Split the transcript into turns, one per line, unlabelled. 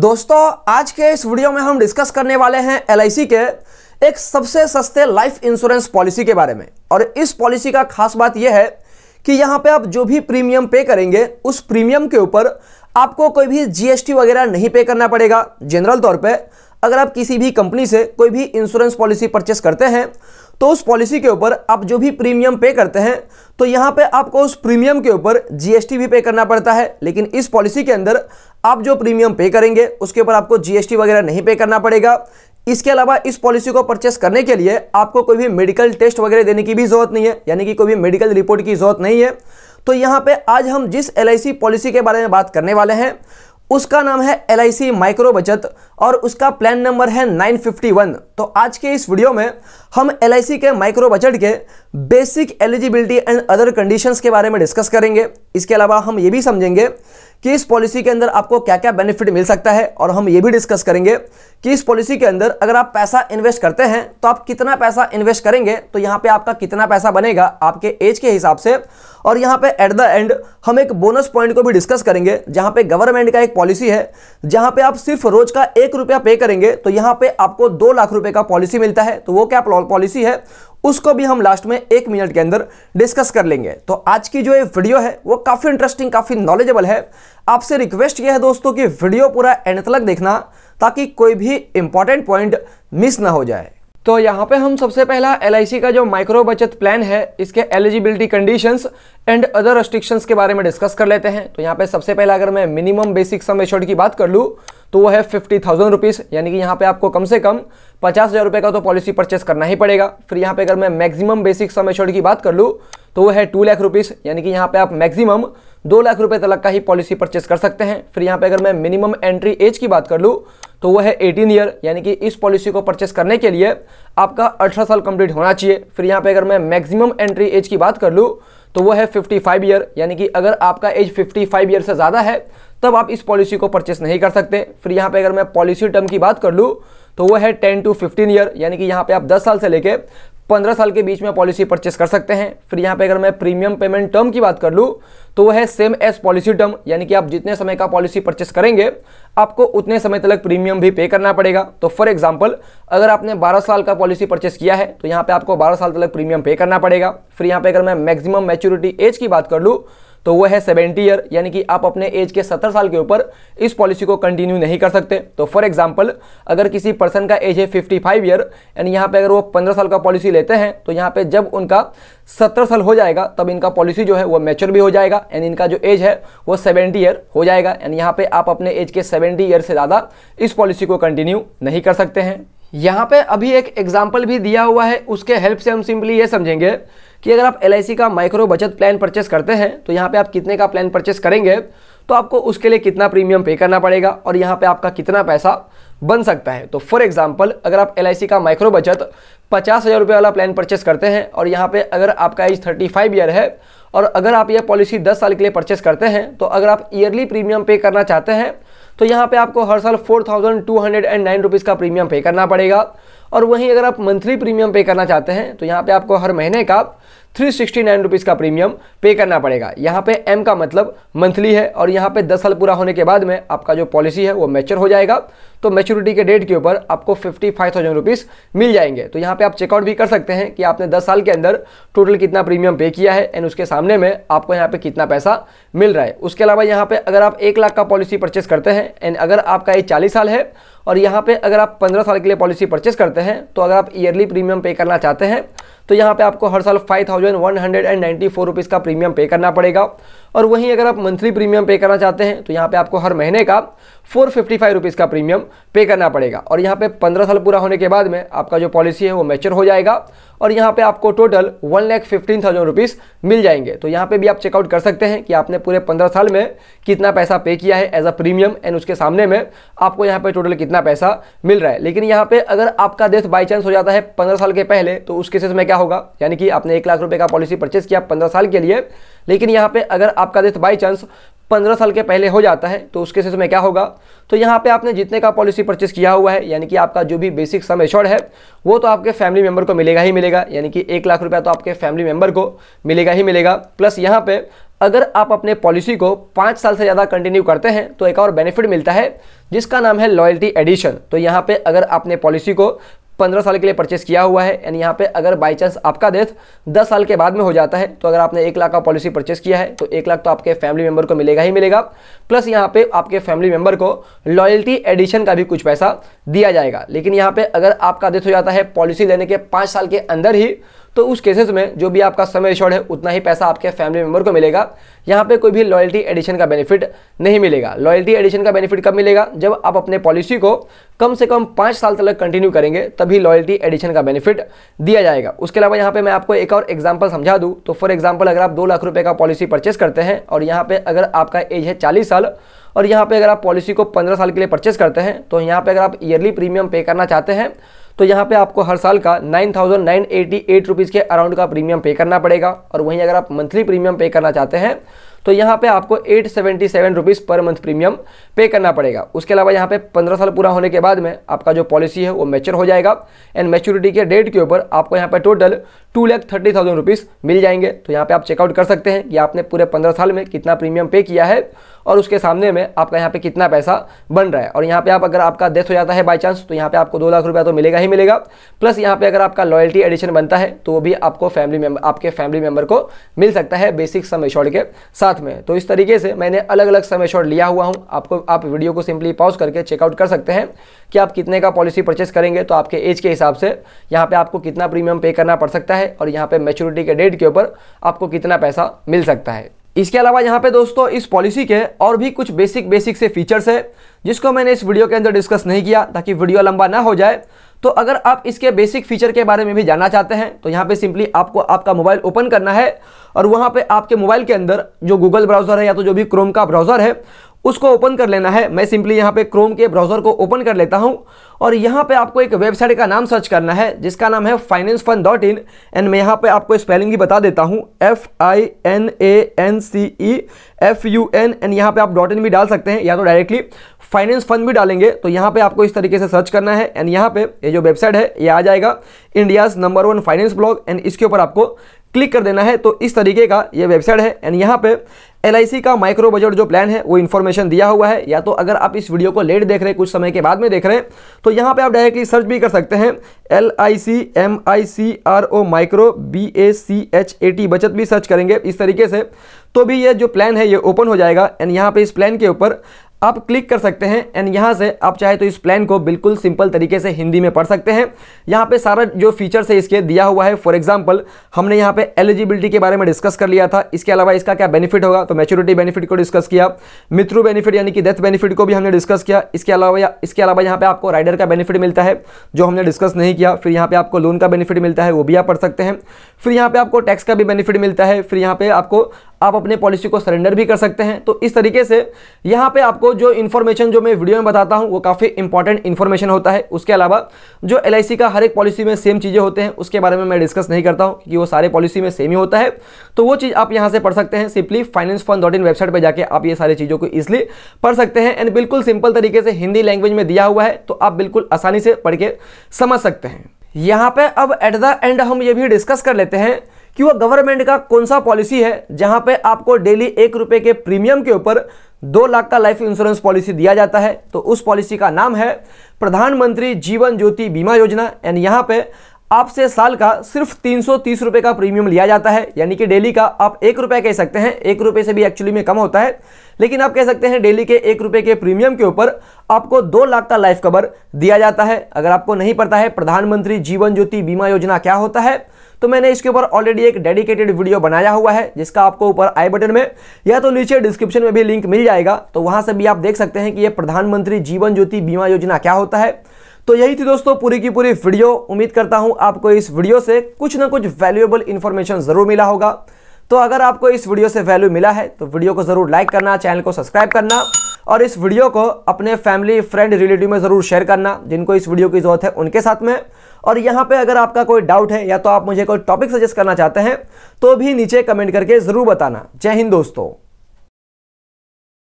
दोस्तों आज के इस वीडियो में हम डिस्कस करने वाले हैं एल के एक सबसे सस्ते लाइफ इंश्योरेंस पॉलिसी के बारे में और इस पॉलिसी का खास बात यह है कि यहाँ पे आप जो भी प्रीमियम पे करेंगे उस प्रीमियम के ऊपर आपको कोई भी जीएसटी वगैरह नहीं पे करना पड़ेगा जनरल तौर पे अगर आप किसी भी कंपनी से कोई भी इंश्योरेंस पॉलिसी परचेस करते हैं तो उस पॉलिसी के ऊपर आप जो भी प्रीमियम पे करते हैं तो यहाँ पे आपको उस प्रीमियम के ऊपर जीएसटी भी पे करना पड़ता है लेकिन इस पॉलिसी के अंदर आप जो प्रीमियम पे करेंगे उसके ऊपर आपको जीएसटी वगैरह नहीं पे करना पड़ेगा इसके अलावा इस पॉलिसी को परचेस करने के लिए आपको कोई भी मेडिकल टेस्ट वगैरह देने की भी जरूरत नहीं है यानी कि कोई भी मेडिकल रिपोर्ट की जरूरत नहीं है तो यहाँ पे आज हम जिस एल पॉलिसी के बारे में बात करने वाले हैं उसका नाम है एल माइक्रो बचत और उसका प्लान नंबर है 951 तो आज के इस वीडियो में हम एल के माइक्रो बजट के basic eligibility and other conditions के बारे में डिस्कस करेंगे इसके अलावा हम ये भी समझेंगे कि इस पॉलिसी के अंदर आपको क्या क्या बेनिफिट मिल सकता है और हम ये भी डिस्कस करेंगे कि इस पॉलिसी के अंदर अगर आप पैसा इन्वेस्ट करते हैं तो आप कितना पैसा इन्वेस्ट करेंगे तो यहाँ पे आपका कितना पैसा बनेगा आपके एज के हिसाब से और यहाँ पे एट द एंड हम एक बोनस पॉइंट को भी डिस्कस करेंगे जहाँ पे गवर्नमेंट का एक पॉलिसी है जहाँ पे आप सिर्फ रोज का एक रुपया पे करेंगे तो यहाँ पे आपको दो लाख रुपए का पॉलिसी मिलता है तो वो क्या पॉलिसी है उसको भी हम लास्ट में एक मिनट के अंदर डिस्कस कर लेंगे तो आज की जो ये वीडियो है वो काफ़ी इंटरेस्टिंग काफ़ी नॉलेजेबल है आपसे रिक्वेस्ट यह है दोस्तों कि वीडियो पूरा एंड तक देखना ताकि कोई भी इंपॉर्टेंट पॉइंट मिस ना हो जाए तो यहाँ पे हम सबसे पहला एल का जो माइक्रो बचत प्लान है इसके eligibility conditions and other restrictions के बारे में डिस्कस कर लेते हैं तो यहाँ पे सबसे पहला अगर मैं मिनिमम बेसिक सम एश्योर्ड की बात कर लूँ तो वो है फिफ्टी थाउजेंड रुपीज़ यानी कि यहाँ पे आपको कम से कम पचास हज़ार रुपये का तो पॉलिसी परचेस करना ही पड़ेगा फिर यहाँ पे अगर मैं मैक्सिमम बेसिक सम एश्योर्ड की बात कर लूँ तो वो है टू लाख रुपीज़ यानी कि यहाँ पे आप मैक्सिमम दो लाख रुपए तक का ही पॉलिसी परचेस कर सकते हैं फिर यहाँ पे अगर मैं मिनिमम एंट्री एज की बात कर लूँ तो वह है एटीन ईयर यानी कि इस पॉलिसी को परचेस करने के लिए आपका अठारह साल कंप्लीट होना चाहिए फिर यहाँ पे अगर मैं मैक्सिमम एंट्री एज की बात कर लूँ तो वह है फिफ्टी फाइव ईयर यानी कि अगर आपका एज फिफ्टी फाइव ईयर से ज़्यादा है तब आप इस पॉलिसी को परचेस नहीं कर सकते फिर यहाँ पे अगर मैं पॉलिसी टर्म की बात कर लूँ तो वह है टेन टू फिफ्टीन ईयर यानी कि यहाँ पे आप दस साल से लेके पंद्रह साल के बीच में पॉलिसी परचेस कर सकते हैं फिर यहाँ पे अगर मैं प्रीमियम पेमेंट टर्म की बात कर लूँ तो वह है सेम एज पॉलिसी टर्म यानी कि आप जितने समय का पॉलिसी परचेस करेंगे आपको उतने समय तक प्रीमियम भी पे करना पड़ेगा तो फॉर एग्जाम्पल अगर आपने 12 साल का पॉलिसी परचेस किया है तो यहाँ पे आपको 12 साल तक प्रीमियम पे करना पड़ेगा फिर यहाँ पे अगर मैं मैक्सिमम मैच्योरिटी एज की बात कर लूँ तो वो है सेवेंटी ईयर यानी कि आप अपने एज के सत्तर साल के ऊपर इस पॉलिसी को कंटिन्यू नहीं कर सकते तो फॉर एग्जाम्पल अगर किसी पर्सन का एज है फिफ्टी फाइव ईयर यानी यहाँ पर अगर वो पंद्रह साल का पॉलिसी लेते हैं तो यहाँ पर जब उनका सत्तर साल हो जाएगा तब इनका पॉलिसी जो है वो मैच्योर भी हो जाएगा एंड इनका जो एज है वो सेवेंटी ईयर हो जाएगा एंड यहाँ पर आप अपने एज के सेवेंटी ईयर से ज़्यादा इस पॉलिसी को कंटिन्यू नहीं कर सकते हैं यहाँ पे अभी एक एग्जाम्पल भी दिया हुआ है उसके हेल्प से हम सिंपली ये समझेंगे कि अगर आप एल का माइक्रो बचत प्लान परचेस करते हैं तो यहाँ पे आप कितने का प्लान परचेस करेंगे तो आपको उसके लिए कितना प्रीमियम पे करना पड़ेगा और यहाँ पे आपका कितना पैसा बन सकता है तो फॉर एग्जाम्पल अगर आप एल का माइक्रो बचत पचास हज़ार रुपये वाला प्लान परचेस करते हैं और यहाँ पे अगर आपका एज थर्टी फाइव ईयर है और अगर आप यह पॉलिसी दस साल के लिए परचेस करते हैं तो अगर आप ईयरली प्रीमियम पे करना चाहते हैं तो यहाँ पे आपको हर साल four thousand two hundred and nine rupees का प्रीमियम पे करना पड़ेगा और वहीं अगर आप मंथली प्रीमियम पे करना चाहते हैं तो यहाँ पे आपको हर महीने का थ्री सिक्सटी नाइन रुपीज़ का प्रीमियम पे करना पड़ेगा यहाँ पे एम का मतलब मंथली है और यहाँ पे दस साल पूरा होने के बाद में आपका जो पॉलिसी है वो मैच्योर हो जाएगा तो मैच्योरिटी के डेट के ऊपर आपको फिफ्टी फाइव थाउजेंड रुपीज़ मिल जाएंगे तो यहाँ पे आप चेकआउट भी कर सकते हैं कि आपने दस साल के अंदर टोटल कितना प्रीमियम पे किया है एंड उसके सामने में आपको यहाँ पर कितना पैसा मिल रहा है उसके अलावा यहाँ पर अगर आप एक लाख का पॉलिसी परचेस करते हैं एंड अगर आपका ये चालीस साल है और यहाँ पर अगर आप पंद्रह साल के लिए पॉलिसी परचेस करते हैं तो अगर आप ईयरली प्रीमियम पे करना चाहते हैं तो यहाँ पे आपको हर साल five thousand one hundred and ninety four rupees का प्रीमियम पे करना पड़ेगा और वहीं अगर आप मंथली प्रीमियम पे करना चाहते हैं तो यहाँ पे आपको हर महीने का फोर फिफ्टी फाइव रुपीज़ का प्रीमियम पे करना पड़ेगा और यहाँ पे पंद्रह साल पूरा होने के बाद में आपका जो पॉलिसी है वो मैच्योर हो जाएगा और यहाँ पे आपको total one lakh fifteen thousand rupees मिल जाएंगे तो यहाँ पे भी आप चेकआउट कर सकते हैं कि आपने पूरे पंद्रह साल में कितना पैसा पे किया है एज अ प्रीमियम एंड उसके सामने में आपको यहाँ पे टोटल कितना पैसा मिल रहा है लेकिन यहाँ पे अगर आपका डेथ बाई चांस हो जाता है पंद्रह साल के पहले तो उस केसेस में क्या होगा यानी कि आपने एक लाख रुपये का पॉलिसी परचेज किया पंद्रह साल के लिए लेकिन यहाँ पे अगर आपका डेथ बाई चांस पंद्रह साल के पहले हो जाता है तो उसके केसेस में क्या होगा तो यहाँ पे आपने जितने का पॉलिसी परचेस किया हुआ है यानी कि आपका जो भी बेसिक सम एश्योर्ड है वो तो आपके फैमिली मेंबर को मिलेगा ही मिलेगा यानी कि एक लाख रुपया तो आपके फैमिली मेंबर को मिलेगा ही मिलेगा प्लस यहाँ पे अगर आप अपने पॉलिसी को पाँच साल से ज़्यादा कंटिन्यू करते हैं तो एक और बेनिफिट मिलता है जिसका नाम है लॉयल्टी एडिशन तो यहाँ पे अगर आपने पॉलिसी को पंद्रह साल के लिए परचेस किया हुआ है एंड यहाँ पे अगर बाई चांस आपका डेथ दस साल के बाद में हो जाता है तो अगर आपने एक लाख का पॉलिसी परचेस किया है तो एक लाख तो आपके फैमिली मेंबर को मिलेगा ही मिलेगा प्लस यहाँ पे आपके फैमिली मेंबर को लॉयल्टी एडिशन का भी कुछ पैसा दिया जाएगा लेकिन यहाँ पे अगर आपका डेथ हो जाता है पॉलिसी लेने के पाँच साल के अंदर ही तो उस केसेस में जो भी आपका समय रिशॉर्ट है उतना ही पैसा आपके फैमिली मेम्बर को मिलेगा यहाँ पे कोई भी लॉयल्टी एडिशन का बेनिफिट नहीं मिलेगा लॉयल्टी एडिशन का बेनिफिट कब मिलेगा जब आप अपने पॉलिसी को कम से कम पाँच साल तक कंटिन्यू करेंगे तभी लॉयल्टी एडिशन का बेनिफिट दिया जाएगा उसके अलावा यहाँ पर मैं आपको एक और एग्जाम्पल समझा दूँ तो फॉर एग्जाम्पल अगर आप दो लाख रुपये का पॉलिसी परचेस करते हैं और यहाँ पर अगर आपका एज है चालीस साल और यहाँ पे अगर आप पॉलिसी को पंद्रह साल के लिए परचेस करते हैं तो यहाँ पे अगर आप ईयरली प्रीमियम पे करना चाहते हैं तो यहाँ पे आपको हर साल का nine thousand nine eighty eight rupees के अराउंड का प्रीमियम पे करना पड़ेगा और वहीं अगर आप मंथली प्रीमियम पे करना चाहते हैं तो यहाँ पे आपको एट सेवेंटी सेवन रुपीज़ पर मंथ प्रीमियम पे करना पड़ेगा उसके अलावा यहाँ पे पंद्रह साल पूरा होने के बाद में आपका जो पॉलिसी है वो मेच्योर हो जाएगा एंड मेच्योरिटी के डेट के ऊपर आपको यहाँ पे total two lakh thirty thousand rupees मिल जाएंगे तो यहाँ पे आप चेकआउट कर सकते हैं कि आपने पूरे पंद्रह साल में कितना प्रीमियम पे किया है और उसके सामने में आपका यहाँ पे कितना पैसा बन रहा है और यहाँ पे आप अगर आपका डेथ हो जाता है बाई चांस तो यहाँ पे आपको दो लाख रुपया तो मिलेगा ही मिलेगा प्लस यहाँ पे अगर आपका लॉयल्टी एडिशन बनता है तो वो भी आपको फैमिली मेंबर आपके फैमिली मेम्बर को मिल सकता है बेसिक सम शॉर्ट के साथ में तो इस तरीके से मैंने अलग अलग सम शॉर्ट लिया हुआ हूँ आपको आप वीडियो को सिंपली पॉज करके चेकआउट कर सकते हैं कि आप कितने का पॉलिसी परचेस करेंगे तो आपके एज के हिसाब से यहाँ पर आपको कितना प्रीमियम पे करना पड़ सकता है और यहाँ पर मेच्योरिटी के डेट के ऊपर आपको कितना पैसा मिल सकता है इसके अलावा यहाँ पे दोस्तों इस पॉलिसी के और भी कुछ बेसिक बेसिक से फीचर्स है जिसको मैंने इस वीडियो के अंदर डिस्कस नहीं किया ताकि वीडियो लंबा ना हो जाए तो अगर आप इसके बेसिक फीचर के बारे में भी जानना चाहते हैं तो यहाँ पे सिंपली आपको आपका मोबाइल ओपन करना है और वहाँ पे आपके मोबाइल के अंदर जो गूगल ब्राउज़र है या तो जो भी क्रोम का ब्राउज़र है उसको ओपन कर लेना है मैं सिंपली यहाँ पे क्रोम के ब्राउज़र को ओपन कर लेता हूँ और यहाँ पे आपको एक वेबसाइट का नाम सर्च करना है जिसका नाम है finance fun dot in and मैं यहाँ पे आपको स्पेलिंग भी बता देता हूँ F I N A N C E F U N and यहाँ पे आप डॉट इन भी डाल सकते हैं या तो डायरेक्टली फाइनेंस फंड भी डालेंगे तो यहाँ पे आपको इस तरीके से सर्च करना है एंड यहाँ पे ये यह जो वेबसाइट है ये आ जाएगा India's number one finance blog and इसके ऊपर आपको क्लिक कर देना है तो इस तरीके का ये वेबसाइट है एंड यहाँ पे एल का माइक्रो बजट जो प्लान है वो इन्फॉर्मेशन दिया हुआ है या तो अगर आप इस वीडियो को लेट देख रहे हैं कुछ समय के बाद में देख रहे हैं तो यहाँ पे आप डायरेक्टली सर्च भी कर सकते हैं L I C M I C R O micro B A C H A T Bachat भी सर्च करेंगे इस तरीके से तो भी ये जो प्लान है ये ओपन हो जाएगा एंड यहाँ पे इस प्लान के ऊपर आप क्लिक कर सकते हैं एंड यहाँ से आप चाहे तो इस प्लान को बिल्कुल सिंपल तरीके से हिंदी में पढ़ सकते हैं यहाँ पे सारा जो फीचर्स है इसके दिया हुआ है फॉर एग्जांपल हमने यहाँ पे एलिजिबिलिटी के बारे में डिस्कस कर लिया था इसके अलावा इसका क्या बेनिफिट होगा तो मेच्योरिटी बेनिफिट को डिस्कस किया मित्रू बेनिफिट यानी कि डेथ बेनिफिट को भी हमने डिस्कस किया इसके अलावा इसके अलावा यहाँ पर आपको राइडर का बेनिफिट मिलता है जो हमने डिस्कस नहीं किया फिर यहाँ पर आपको लोन का बेनिफिट मिलता है वो भी आप पढ़ सकते हैं फिर यहाँ पर आपको टैक्स का भी बेनिफिट मिलता है फिर यहाँ पर आपको आप अपने पॉलिसी को सरेंडर भी कर सकते हैं तो इस तरीके से यहाँ पे आपको जो इन्फॉर्मेशन जो मैं वीडियो में बताता हूँ वो काफ़ी इंपॉर्टेंट इन्फॉर्मेशन होता है उसके अलावा जो एल का हर एक पॉलिसी में सेम चीज़ें होते हैं उसके बारे में मैं डिस्कस नहीं करता हूँ कि वो सारे पॉलिसी में सेम ही होता है तो वो चीज़ आप यहाँ से पढ़ सकते हैं simply finance fun dot in website पर जाकर आप ये सारी चीज़ों को ईजिली पढ़ सकते हैं एंड बिल्कुल सिंपल तरीके से हिंदी लैंग्वेज में दिया हुआ है तो आप बिल्कुल आसानी से पढ़ के समझ सकते हैं यहाँ पे अब एट द एंड हम ये भी डिस्कस कर लेते हैं कि वह गवर्नमेंट का कौन सा पॉलिसी है जहां पे आपको डेली एक रुपये के प्रीमियम के ऊपर दो लाख का लाइफ इंश्योरेंस पॉलिसी दिया जाता है तो उस पॉलिसी का नाम है प्रधानमंत्री जीवन ज्योति बीमा योजना एंड यहाँ पे आपसे साल का सिर्फ तीन सौ का प्रीमियम लिया जाता है यानी कि डेली का आप एक रुपये कह सकते हैं एक रुपये से भी एक्चुअली में कम होता है लेकिन आप कह सकते हैं डेली के एक रुपये के प्रीमियम के ऊपर आपको दो लाख का लाइफ कवर दिया जाता है अगर आपको नहीं पता है प्रधानमंत्री जीवन ज्योति बीमा योजना क्या होता है तो मैंने इसके ऊपर ऑलरेडी एक डेडिकेटेड वीडियो बनाया हुआ है जिसका आपको ऊपर आई बटन में या तो नीचे डिस्क्रिप्शन में भी लिंक मिल जाएगा तो वहां से भी आप देख सकते हैं कि ये प्रधानमंत्री जीवन ज्योति बीमा योजना क्या होता है तो यही थी दोस्तों पूरी की पूरी वीडियो उम्मीद करता हूँ आपको इस वीडियो से कुछ ना कुछ वैल्यूएबल इन्फॉर्मेशन ज़रूर मिला होगा तो अगर आपको इस वीडियो से वैल्यू मिला है तो वीडियो को ज़रूर लाइक करना चैनल को सब्सक्राइब करना और इस वीडियो को अपने फैमिली फ्रेंड रिलेटिव में ज़रूर शेयर करना जिनको इस वीडियो की ज़रूरत है उनके साथ में और यहाँ पे अगर आपका कोई डाउट है या तो आप मुझे कोई टॉपिक सजेस्ट करना चाहते हैं तो भी नीचे कमेंट करके ज़रूर बताना जय हिंद दोस्तों